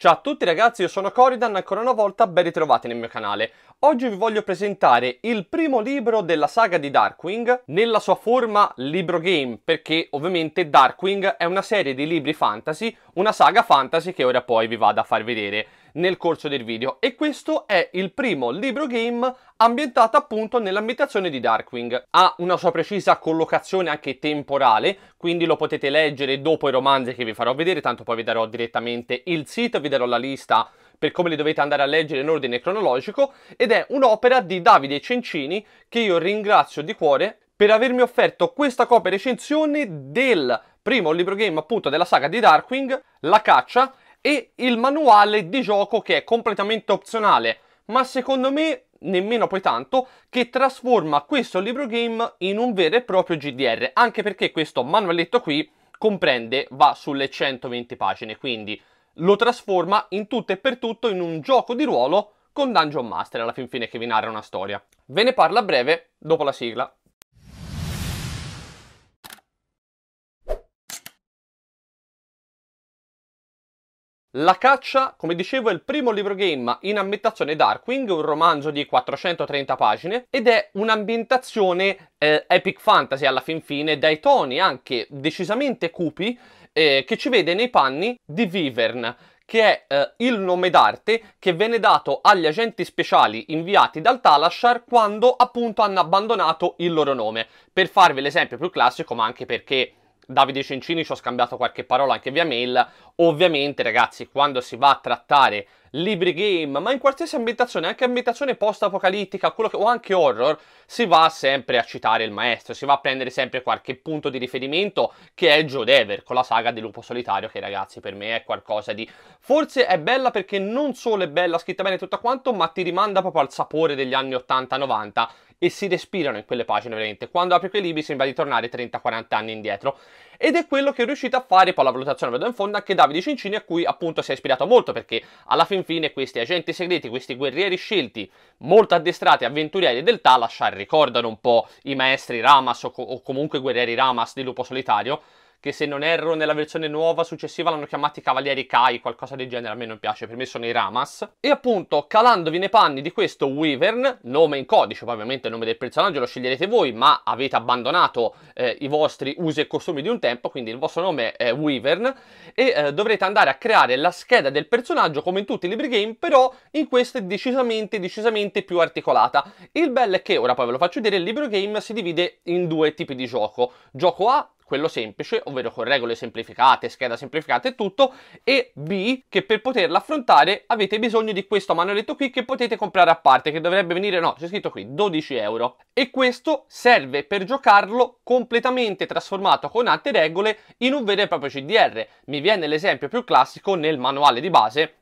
Ciao a tutti ragazzi, io sono Coridan, ancora una volta ben ritrovati nel mio canale. Oggi vi voglio presentare il primo libro della saga di Darkwing nella sua forma libro game, perché ovviamente Darkwing è una serie di libri fantasy, una saga fantasy che ora poi vi vado a far vedere nel corso del video e questo è il primo libro game ambientato appunto nell'ambientazione di Darkwing. Ha una sua precisa collocazione anche temporale, quindi lo potete leggere dopo i romanzi che vi farò vedere, tanto poi vi darò direttamente il sito, vi darò la lista per come li dovete andare a leggere in ordine cronologico ed è un'opera di Davide Cencini che io ringrazio di cuore per avermi offerto questa copia recensione del primo libro game appunto della saga di Darkwing, La caccia e il manuale di gioco che è completamente opzionale, ma secondo me nemmeno poi tanto, che trasforma questo libro game in un vero e proprio GDR, anche perché questo manualetto qui comprende, va sulle 120 pagine, quindi lo trasforma in tutto e per tutto in un gioco di ruolo con Dungeon Master alla fin fine che vi narra una storia. Ve ne parla a breve dopo la sigla. La caccia, come dicevo, è il primo libro game in ambientazione Darkwing, un romanzo di 430 pagine, ed è un'ambientazione eh, epic fantasy alla fin fine, dai toni anche decisamente cupi, eh, che ci vede nei panni di Vivern, che è eh, il nome d'arte che viene dato agli agenti speciali inviati dal Talashar quando appunto hanno abbandonato il loro nome. Per farvi l'esempio più classico, ma anche perché Davide Cencini ci ho scambiato qualche parola anche via mail. Ovviamente, ragazzi, quando si va a trattare libri game, ma in qualsiasi ambientazione, anche ambientazione post-apocalittica che, o anche horror, si va sempre a citare il maestro, si va a prendere sempre qualche punto di riferimento che è Joe Dever con la saga di Lupo Solitario, che ragazzi per me è qualcosa di... Forse è bella perché non solo è bella, scritta bene tutto quanto, ma ti rimanda proprio al sapore degli anni 80-90 e si respirano in quelle pagine veramente. Quando apri quei libri sembra di tornare 30-40 anni indietro. Ed è quello che è riuscito a fare, poi la valutazione vedo in fondo, anche Davide Cincini a cui appunto si è ispirato molto perché alla fin fine questi agenti segreti, questi guerrieri scelti, molto addestrati, avventurieri del Talash ricordano un po' i maestri Ramas o, co- o comunque guerrieri Ramas di Lupo Solitario che se non erro nella versione nuova successiva l'hanno chiamati Cavalieri Kai, qualcosa del genere, a me non piace, per me sono i Ramas. E appunto, calandovi nei panni di questo Wyvern, nome in codice, poi ovviamente il nome del personaggio lo sceglierete voi, ma avete abbandonato eh, i vostri usi e costumi di un tempo, quindi il vostro nome è Wyvern, e eh, dovrete andare a creare la scheda del personaggio come in tutti i libri game, però in questa è decisamente, decisamente più articolata. Il bello è che, ora poi ve lo faccio vedere, il libro game si divide in due tipi di gioco. Gioco A quello semplice, ovvero con regole semplificate, scheda semplificata e tutto, e B, che per poterla affrontare avete bisogno di questo manualetto qui che potete comprare a parte, che dovrebbe venire, no, c'è scritto qui, 12 euro. E questo serve per giocarlo completamente trasformato con altre regole in un vero e proprio CDR. Mi viene l'esempio più classico nel manuale di base,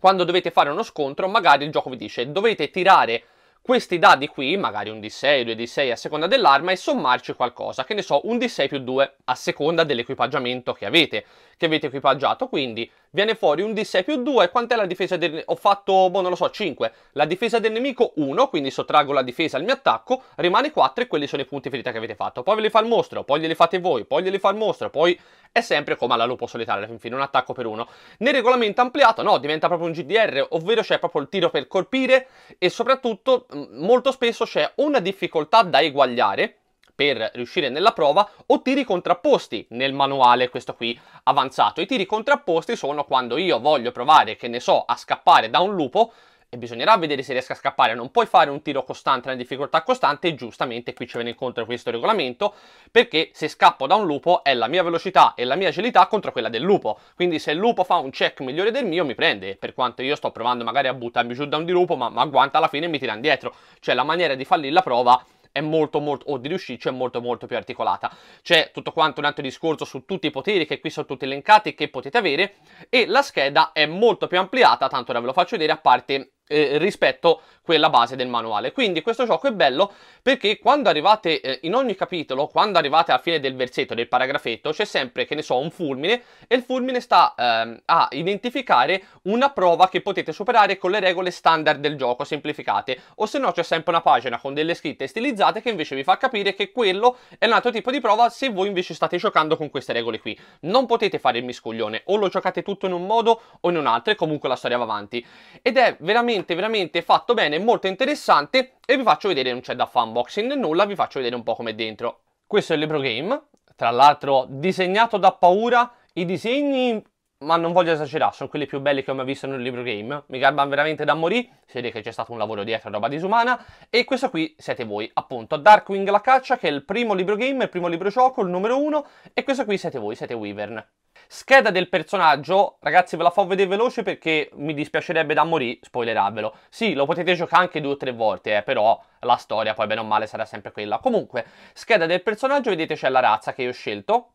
quando dovete fare uno scontro, magari il gioco vi dice dovete tirare questi dadi qui, magari un D6, due D6 a seconda dell'arma, e sommarci qualcosa, che ne so, un D6 più 2 a seconda dell'equipaggiamento che avete, che avete equipaggiato, quindi viene fuori un D6 più 2, quant'è la difesa del... ho fatto, boh, non lo so, 5, la difesa del nemico 1, quindi sottraggo la difesa al mio attacco, rimane 4 e quelli sono i punti ferita che avete fatto, poi ve li fa il mostro, poi glieli fate voi, poi glieli fa il mostro, poi è sempre come alla lupo solitaria, infine un attacco per uno. Nel regolamento ampliato, no, diventa proprio un GDR, ovvero c'è proprio il tiro per colpire e soprattutto molto spesso c'è una difficoltà da eguagliare per riuscire nella prova o tiri contrapposti nel manuale questo qui avanzato. I tiri contrapposti sono quando io voglio provare, che ne so, a scappare da un lupo e bisognerà vedere se riesca a scappare, non puoi fare un tiro costante, una difficoltà costante e giustamente qui ci viene incontro questo regolamento perché se scappo da un lupo è la mia velocità e la mia agilità contro quella del lupo, quindi se il lupo fa un check migliore del mio mi prende, per quanto io sto provando magari a buttarmi giù da un di lupo ma, ma guanta alla fine mi tira indietro, cioè la maniera di fallire la prova è molto molto o di riuscirci è molto molto più articolata c'è tutto quanto un altro discorso su tutti i poteri che qui sono tutti elencati che potete avere e la scheda è molto più ampliata tanto ora ve lo faccio vedere a parte eh, rispetto a quella base del manuale. Quindi questo gioco è bello perché quando arrivate eh, in ogni capitolo, quando arrivate alla fine del versetto, del paragrafetto, c'è sempre, che ne so, un fulmine e il fulmine sta ehm, a identificare una prova che potete superare con le regole standard del gioco semplificate o se no c'è sempre una pagina con delle scritte stilizzate che invece vi fa capire che quello è un altro tipo di prova se voi invece state giocando con queste regole qui. Non potete fare il miscuglione, o lo giocate tutto in un modo o in un altro e comunque la storia va avanti. Ed è veramente veramente veramente fatto bene, molto interessante e vi faccio vedere, non c'è da fare unboxing né nulla, vi faccio vedere un po' com'è dentro. Questo è il libro game, tra l'altro disegnato da paura, i disegni ma non voglio esagerare, sono quelli più belli che ho mai visto nel libro game, mi garban veramente da morì, si vede che c'è stato un lavoro dietro, roba disumana, e questo qui siete voi, appunto, Darkwing la caccia, che è il primo libro game, il primo libro gioco, il numero uno, e questo qui siete voi, siete Wyvern. Scheda del personaggio, ragazzi ve la fa vedere veloce perché mi dispiacerebbe da morire spoilerarvelo. Sì, lo potete giocare anche due o tre volte, eh, però la storia poi bene o male sarà sempre quella. Comunque, scheda del personaggio, vedete c'è la razza che io ho scelto.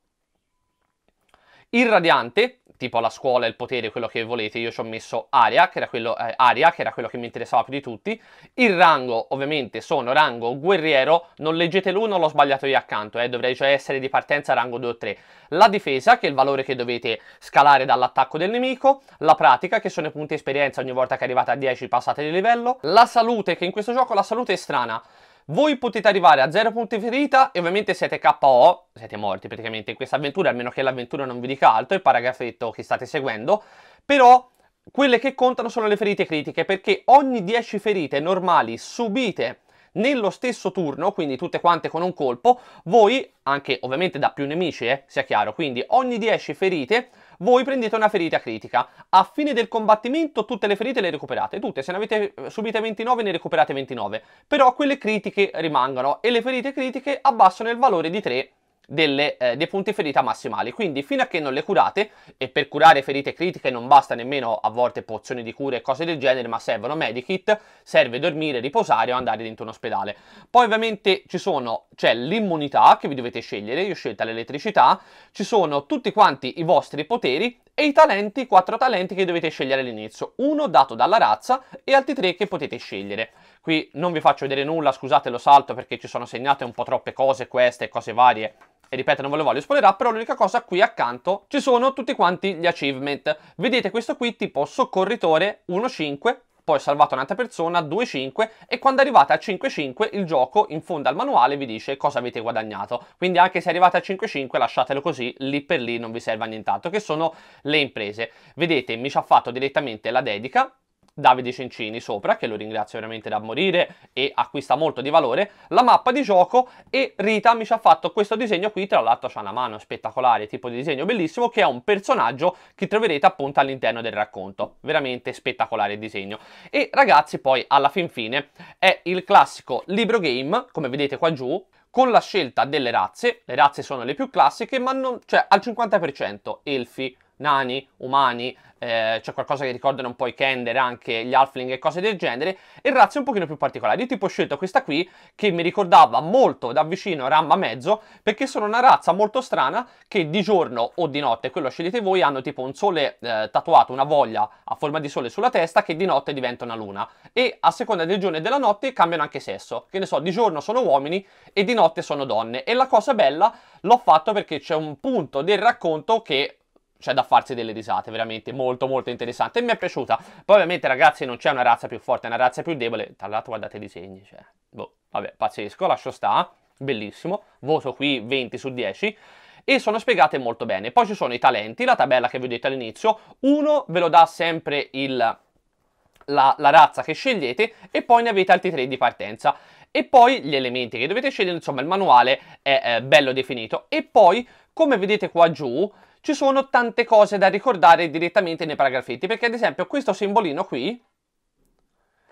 Il radiante, tipo la scuola, il potere, quello che volete, io ci ho messo aria che, quello, eh, aria, che era quello che mi interessava più di tutti. Il rango, ovviamente, sono rango guerriero, non leggete l'uno, l'ho sbagliato io accanto, eh, dovrei cioè essere di partenza rango 2 o 3. La difesa, che è il valore che dovete scalare dall'attacco del nemico, la pratica, che sono i punti esperienza ogni volta che arrivate a 10 passate di livello, la salute, che in questo gioco la salute è strana, voi potete arrivare a 0 punti ferita e ovviamente siete KO, siete morti praticamente in questa avventura, almeno che l'avventura non vi dica altro, il paragrafetto che state seguendo, però quelle che contano sono le ferite critiche, perché ogni 10 ferite normali subite nello stesso turno, quindi tutte quante con un colpo, voi, anche ovviamente da più nemici, eh, sia chiaro, quindi ogni 10 ferite voi prendete una ferita critica. A fine del combattimento tutte le ferite le recuperate, tutte, se ne avete eh, subite 29 ne recuperate 29, però quelle critiche rimangono e le ferite critiche abbassano il valore di 3 delle, eh, dei punti ferita massimali. Quindi fino a che non le curate, e per curare ferite critiche non basta nemmeno a volte pozioni di cura e cose del genere, ma servono medikit, serve dormire, riposare o andare dentro un ospedale. Poi ovviamente ci sono, c'è l'immunità che vi dovete scegliere, io ho scelta l'elettricità, ci sono tutti quanti i vostri poteri e i talenti, quattro talenti che dovete scegliere all'inizio, uno dato dalla razza e altri tre che potete scegliere. Qui non vi faccio vedere nulla, scusate lo salto perché ci sono segnate un po' troppe cose, queste, cose varie, e ripeto non ve lo voglio spoilerare, però l'unica cosa qui accanto ci sono tutti quanti gli achievement. Vedete questo qui tipo soccorritore 1-5, poi salvato un'altra persona, 2-5 e quando arrivate a 5-5 il gioco in fondo al manuale vi dice cosa avete guadagnato. Quindi anche se arrivate a 5-5 lasciatelo così, lì per lì non vi serve a nient'altro, che sono le imprese. Vedete, mi ci ha fatto direttamente la dedica, Davide Cencini sopra, che lo ringrazio veramente da morire e acquista molto di valore, la mappa di gioco e Rita mi ci ha fatto questo disegno qui, tra l'altro c'ha una mano spettacolare, tipo di disegno bellissimo, che è un personaggio che troverete appunto all'interno del racconto, veramente spettacolare il disegno. E ragazzi poi alla fin fine è il classico libro game, come vedete qua giù, con la scelta delle razze, le razze sono le più classiche, ma non, cioè al 50% elfi, nani, umani, eh, c'è qualcosa che ricordano un po' i Kender, anche gli Halfling e cose del genere, e razze un pochino più particolari. Io tipo ho scelto questa qui che mi ricordava molto da vicino Ramma Mezzo, perché sono una razza molto strana che di giorno o di notte, quello scegliete voi, hanno tipo un sole eh, tatuato, una voglia a forma di sole sulla testa che di notte diventa una luna. E a seconda del giorno e della notte cambiano anche sesso. Che ne so, di giorno sono uomini e di notte sono donne. E la cosa bella l'ho fatto perché c'è un punto del racconto che cioè da farsi delle risate, veramente molto molto interessante e mi è piaciuta. Poi ovviamente ragazzi non c'è una razza più forte, una razza più debole, tra l'altro guardate i disegni, cioè, boh, vabbè, pazzesco, lascio sta, bellissimo, voto qui 20 su 10 e sono spiegate molto bene. Poi ci sono i talenti, la tabella che vi ho detto all'inizio, uno ve lo dà sempre il, la, la razza che scegliete e poi ne avete altri tre di partenza e poi gli elementi che dovete scegliere, insomma il manuale è eh, bello definito e poi come vedete qua giù ci sono tante cose da ricordare direttamente nei paragrafetti, perché ad esempio questo simbolino qui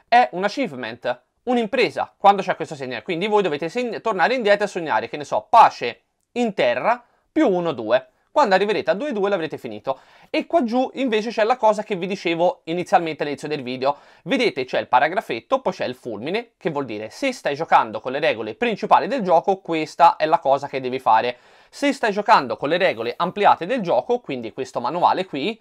è un achievement, un'impresa, quando c'è questo segnale. Quindi voi dovete segne- tornare indietro e sognare, che ne so, pace in terra più 1, 2. Quando arriverete a 2-2 l'avrete finito. E qua giù invece c'è la cosa che vi dicevo inizialmente all'inizio del video. Vedete c'è il paragrafetto, poi c'è il fulmine, che vuol dire se stai giocando con le regole principali del gioco, questa è la cosa che devi fare. Se stai giocando con le regole ampliate del gioco, quindi questo manuale qui,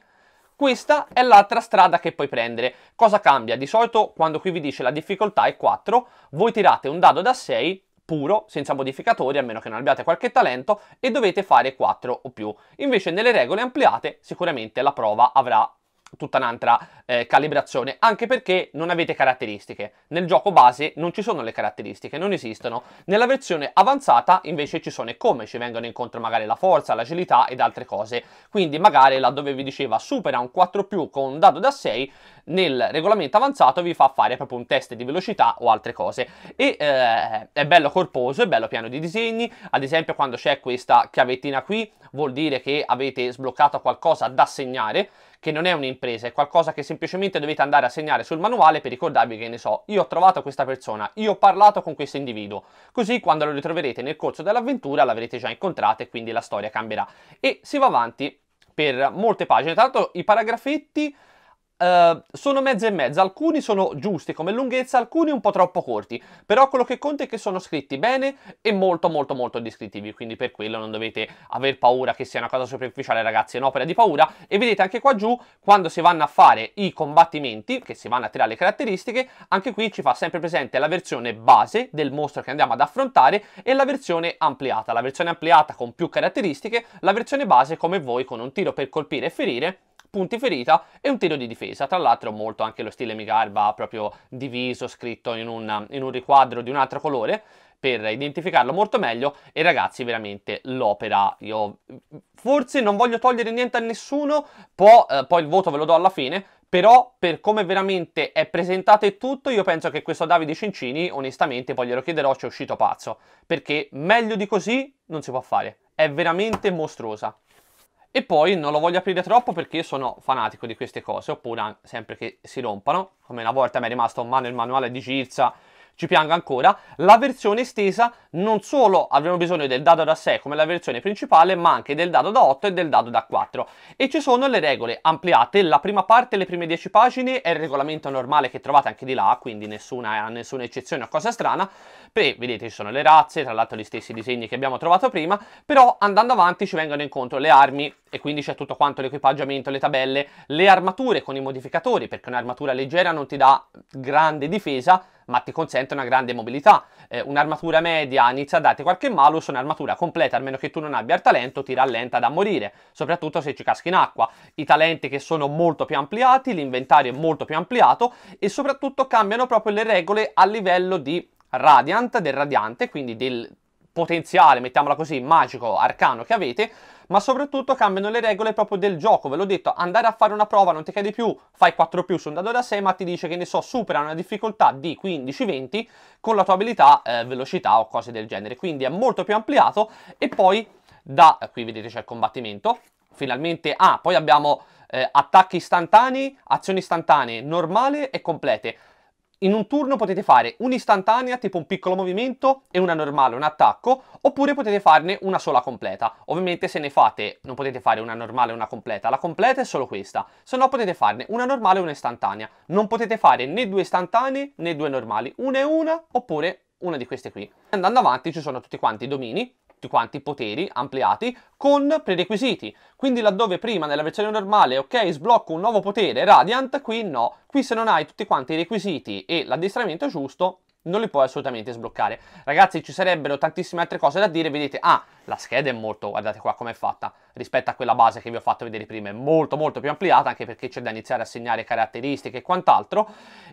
questa è l'altra strada che puoi prendere. Cosa cambia? Di solito quando qui vi dice la difficoltà è 4, voi tirate un dado da 6 puro, senza modificatori, a meno che non abbiate qualche talento, e dovete fare 4 o più. Invece nelle regole ampliate sicuramente la prova avrà tutta un'altra eh, calibrazione, anche perché non avete caratteristiche. Nel gioco base non ci sono le caratteristiche, non esistono. Nella versione avanzata invece ci sono e come ci vengono incontro magari la forza, l'agilità ed altre cose. Quindi magari laddove vi diceva supera un 4 più con un dado da 6, nel regolamento avanzato vi fa fare proprio un test di velocità o altre cose. E eh, è bello corposo, è bello piano di disegni, ad esempio quando c'è questa chiavettina qui vuol dire che avete sbloccato qualcosa da segnare, che non è un'impresa, è qualcosa che semplicemente semplicemente dovete andare a segnare sul manuale per ricordarvi che ne so, io ho trovato questa persona, io ho parlato con questo individuo, così quando lo ritroverete nel corso dell'avventura l'avrete già incontrato e quindi la storia cambierà. E si va avanti per molte pagine, tra l'altro i paragrafetti Ehm, sono mezza e mezza, alcuni sono giusti come lunghezza, alcuni un po' troppo corti, però quello che conta è che sono scritti bene e molto molto molto descrittivi, quindi per quello non dovete aver paura che sia una cosa superficiale ragazzi, è un'opera di paura e vedete anche qua giù quando si vanno a fare i combattimenti, che si vanno a tirare le caratteristiche, anche qui ci fa sempre presente la versione base del mostro che andiamo ad affrontare e la versione ampliata, la versione ampliata con più caratteristiche, la versione base come voi con un tiro per colpire e ferire punti ferita e un tiro di difesa. Tra l'altro molto anche lo stile Migarba proprio diviso, scritto in un, in un riquadro di un altro colore per identificarlo molto meglio e ragazzi veramente l'opera io forse non voglio togliere niente a nessuno può, eh, poi il voto ve lo do alla fine però per come veramente è presentato e tutto io penso che questo Davide Cincini onestamente poi glielo chiederò ci è uscito pazzo perché meglio di così non si può fare è veramente mostruosa e poi non lo voglio aprire troppo perché sono fanatico di queste cose, oppure sempre che si rompano, come una volta mi è rimasto in mano il manuale di Girza, ci piango ancora. La versione estesa non solo avremo bisogno del dado da 6 come la versione principale, ma anche del dado da 8 e del dado da 4. E ci sono le regole ampliate, la prima parte, le prime 10 pagine, è il regolamento normale che trovate anche di là, quindi nessuna, nessuna eccezione o cosa strana, Beh, vedete, ci sono le razze, tra l'altro gli stessi disegni che abbiamo trovato prima, però andando avanti ci vengono incontro le armi e quindi c'è tutto quanto l'equipaggiamento, le tabelle, le armature con i modificatori, perché un'armatura leggera non ti dà grande difesa, ma ti consente una grande mobilità. Eh, un'armatura media inizia a darti qualche malus, un'armatura completa, a meno che tu non abbia il talento, ti rallenta da morire, soprattutto se ci caschi in acqua. I talenti che sono molto più ampliati, l'inventario è molto più ampliato e soprattutto cambiano proprio le regole a livello di radiant del radiante, quindi del potenziale, mettiamola così, magico, arcano che avete, ma soprattutto cambiano le regole proprio del gioco, ve l'ho detto, andare a fare una prova non ti chiede più, fai 4 più su un dado da 6, ma ti dice che ne so, supera una difficoltà di 15-20 con la tua abilità, eh, velocità o cose del genere, quindi è molto più ampliato e poi da, eh, qui vedete c'è il combattimento, finalmente, ah, poi abbiamo eh, attacchi istantanei, azioni istantanee, normale e complete, in un turno potete fare un'istantanea, tipo un piccolo movimento, e una normale, un attacco, oppure potete farne una sola completa. Ovviamente se ne fate, non potete fare una normale e una completa, la completa è solo questa, se no potete farne una normale e una istantanea. Non potete fare né due istantanee né due normali, una e una, oppure una di queste qui. Andando avanti ci sono tutti quanti i domini, tutti quanti i poteri ampliati con prerequisiti. Quindi laddove prima nella versione normale, ok, sblocco un nuovo potere Radiant, qui no. Qui se non hai tutti quanti i requisiti e l'addestramento giusto, non li puoi assolutamente sbloccare. Ragazzi, ci sarebbero tantissime altre cose da dire, vedete, ah, la scheda è molto, guardate qua com'è fatta, rispetto a quella base che vi ho fatto vedere prima, è molto molto più ampliata, anche perché c'è da iniziare a segnare caratteristiche e quant'altro,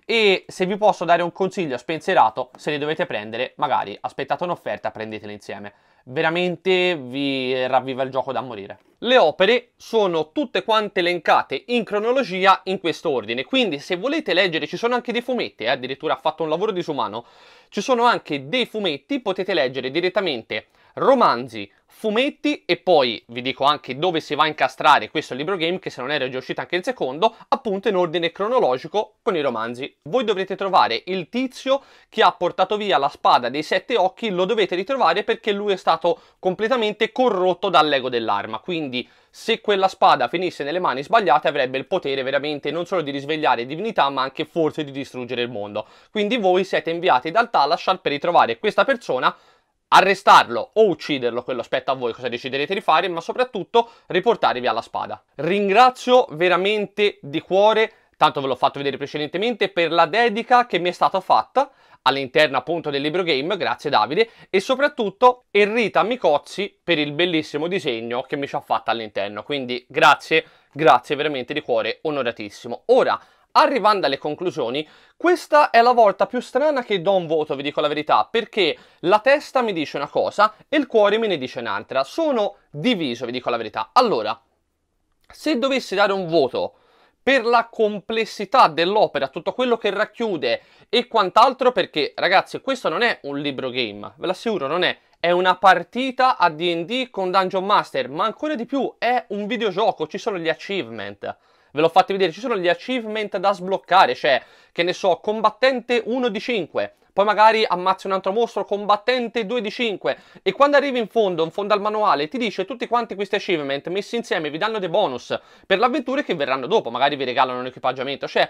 e se vi posso dare un consiglio spensierato, se li dovete prendere, magari aspettate un'offerta, prendetele insieme veramente vi ravviva il gioco da morire. Le opere sono tutte quante elencate in cronologia in questo ordine, quindi se volete leggere ci sono anche dei fumetti, eh, addirittura ha fatto un lavoro disumano, ci sono anche dei fumetti, potete leggere direttamente romanzi, fumetti e poi vi dico anche dove si va a incastrare questo libro game che se non ero è già uscito anche il secondo appunto in ordine cronologico con i romanzi voi dovrete trovare il tizio che ha portato via la spada dei sette occhi lo dovete ritrovare perché lui è stato completamente corrotto dall'ego dell'arma quindi se quella spada finisse nelle mani sbagliate avrebbe il potere veramente non solo di risvegliare divinità ma anche forse di distruggere il mondo quindi voi siete inviati dal Talashar per ritrovare questa persona arrestarlo o ucciderlo, quello aspetta a voi cosa deciderete di fare, ma soprattutto riportarvi alla spada. Ringrazio veramente di cuore, tanto ve l'ho fatto vedere precedentemente, per la dedica che mi è stata fatta all'interno appunto del libro game, grazie Davide, e soprattutto Errita Micozzi per il bellissimo disegno che mi ci ha fatto all'interno, quindi grazie, grazie veramente di cuore, onoratissimo. Ora, Arrivando alle conclusioni, questa è la volta più strana che do un voto, vi dico la verità, perché la testa mi dice una cosa e il cuore me ne dice un'altra. Sono diviso, vi dico la verità. Allora, se dovessi dare un voto per la complessità dell'opera, tutto quello che racchiude e quant'altro, perché ragazzi, questo non è un libro game, ve l'assicuro, non è. È una partita a DD con Dungeon Master, ma ancora di più, è un videogioco, ci sono gli achievement ve l'ho fatto vedere, ci sono gli achievement da sbloccare, cioè, che ne so, combattente 1 di 5, poi magari ammazzi un altro mostro, combattente 2 di 5, e quando arrivi in fondo, in fondo al manuale, ti dice tutti quanti questi achievement messi insieme vi danno dei bonus per le avventure che verranno dopo, magari vi regalano un equipaggiamento, cioè...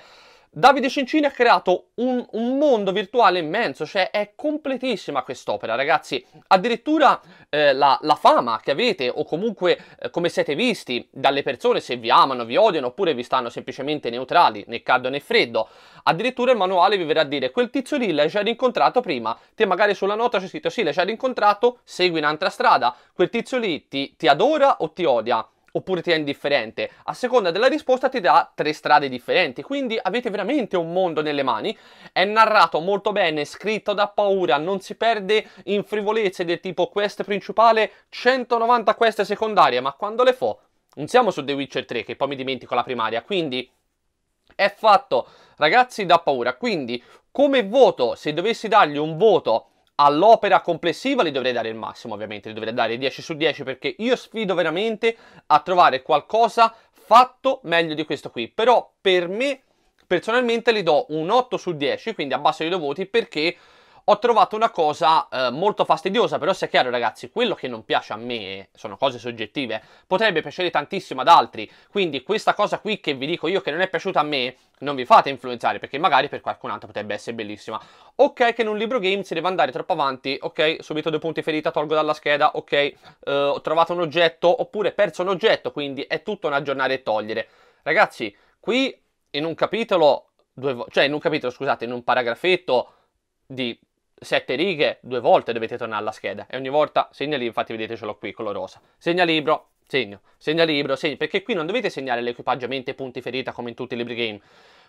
Davide Cincini ha creato un, un, mondo virtuale immenso, cioè è completissima quest'opera, ragazzi. Addirittura eh, la, la, fama che avete, o comunque eh, come siete visti dalle persone, se vi amano, vi odiano, oppure vi stanno semplicemente neutrali, né caldo né freddo. Addirittura il manuale vi verrà a dire: quel tizio lì l'hai già rincontrato prima. Te magari sulla nota c'è scritto: sì, l'hai già rincontrato, segui un'altra strada. Quel tizio lì ti, ti adora o ti odia oppure ti è indifferente. A seconda della risposta ti dà tre strade differenti, quindi avete veramente un mondo nelle mani. È narrato molto bene, scritto da paura, non si perde in frivolezze del tipo quest principale, 190 quest secondarie, ma quando le fo... Non siamo su The Witcher 3, che poi mi dimentico la primaria, quindi è fatto, ragazzi, da paura. Quindi, come voto, se dovessi dargli un voto all'opera complessiva gli dovrei dare il massimo, ovviamente, gli dovrei dare 10 su 10 perché io sfido veramente a trovare qualcosa fatto meglio di questo qui, però per me personalmente gli do un 8 su 10, quindi abbasso i due voti perché ho trovato una cosa eh, molto fastidiosa, però sia chiaro ragazzi, quello che non piace a me, sono cose soggettive, potrebbe piacere tantissimo ad altri, quindi questa cosa qui che vi dico io che non è piaciuta a me, non vi fate influenzare, perché magari per qualcun altro potrebbe essere bellissima. Ok che in un libro game si deve andare troppo avanti, ok, subito due punti ferita, tolgo dalla scheda, ok, eh, ho trovato un oggetto, oppure perso un oggetto, quindi è tutto un aggiornare e togliere. Ragazzi, qui in un capitolo, due, cioè in un capitolo, scusate, in un paragrafetto di sette righe, due volte dovete tornare alla scheda e ogni volta segna libro, infatti vedete ce l'ho qui color rosa. segna libro, segno, segna libro, segno, perché qui non dovete segnare l'equipaggiamento e punti ferita come in tutti i libri game.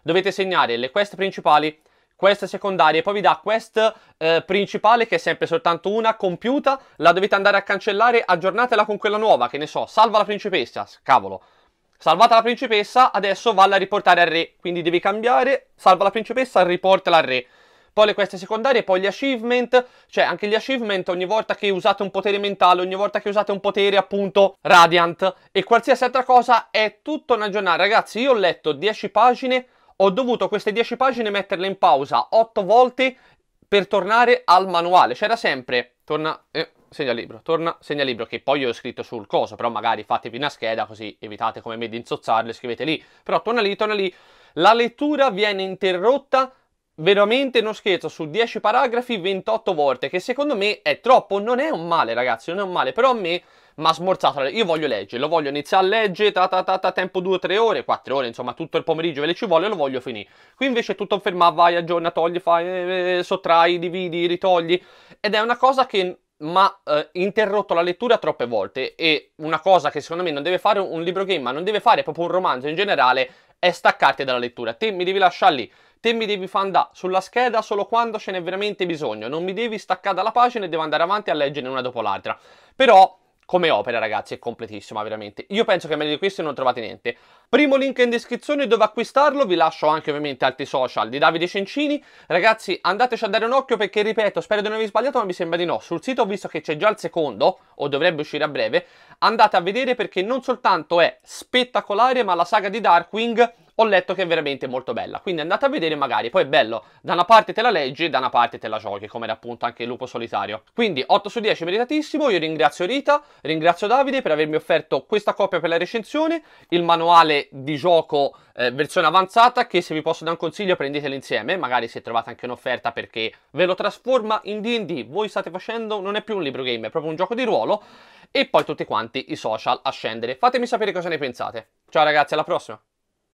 Dovete segnare le quest principali, quest secondarie, poi vi dà quest eh, principale che è sempre soltanto una compiuta, la dovete andare a cancellare, aggiornatela con quella nuova, che ne so, salva la principessa, cavolo. Salvata la principessa, adesso valla a riportare al re, quindi devi cambiare, salva la principessa, riportala al re poi le queste secondarie, poi gli achievement, cioè anche gli achievement ogni volta che usate un potere mentale, ogni volta che usate un potere appunto radiant e qualsiasi altra cosa è tutto una giornata. Ragazzi, io ho letto 10 pagine, ho dovuto queste 10 pagine metterle in pausa 8 volte per tornare al manuale. C'era sempre torna eh, libro, torna segna libro, che poi io ho scritto sul coso, però magari fatevi una scheda così evitate come me di insozzarle, scrivete lì, però torna lì, torna lì. La lettura viene interrotta veramente non scherzo, su 10 paragrafi 28 volte, che secondo me è troppo, non è un male ragazzi, non è un male, però a me mi ha smorzato, io voglio leggere, lo voglio iniziare a leggere, ta ta ta, ta tempo 2-3 ore, 4 ore, insomma tutto il pomeriggio ve le ci vuole lo voglio finire. Qui invece è tutto fermato, vai, aggiorna, togli, fai, eh, eh sottrai, dividi, ritogli, ed è una cosa che ma eh, interrotto la lettura troppe volte e una cosa che secondo me non deve fare un libro game, ma non deve fare proprio un romanzo in generale, è staccarti dalla lettura. Te mi devi lasciare lì Te mi devi andare sulla scheda solo quando ce n'è veramente bisogno, non mi devi staccare dalla pagina e devo andare avanti a leggere una dopo l'altra. Però come opera, ragazzi, è completissima, veramente. Io penso che meglio di questo non trovate niente. Primo link in descrizione dove acquistarlo, vi lascio anche ovviamente altri social di Davide Cencini. Ragazzi andateci a dare un occhio perché ripeto, spero di non aver sbagliato ma mi sembra di no. Sul sito ho visto che c'è già il secondo, o dovrebbe uscire a breve, andate a vedere perché non soltanto è spettacolare ma la saga di Darkwing ho letto che è veramente molto bella, quindi andate a vedere magari, poi è bello, da una parte te la leggi e da una parte te la giochi, come era appunto anche il Lupo Solitario. Quindi 8 su 10 meritatissimo, io ringrazio Rita, ringrazio Davide per avermi offerto questa copia per la recensione, il manuale di gioco eh, versione avanzata che se vi posso dare un consiglio prendetele insieme, magari se trovate anche un'offerta perché ve lo trasforma in D&D, voi state facendo, non è più un libro game, è proprio un gioco di ruolo e poi tutti quanti i social a scendere. Fatemi sapere cosa ne pensate. Ciao ragazzi, alla prossima!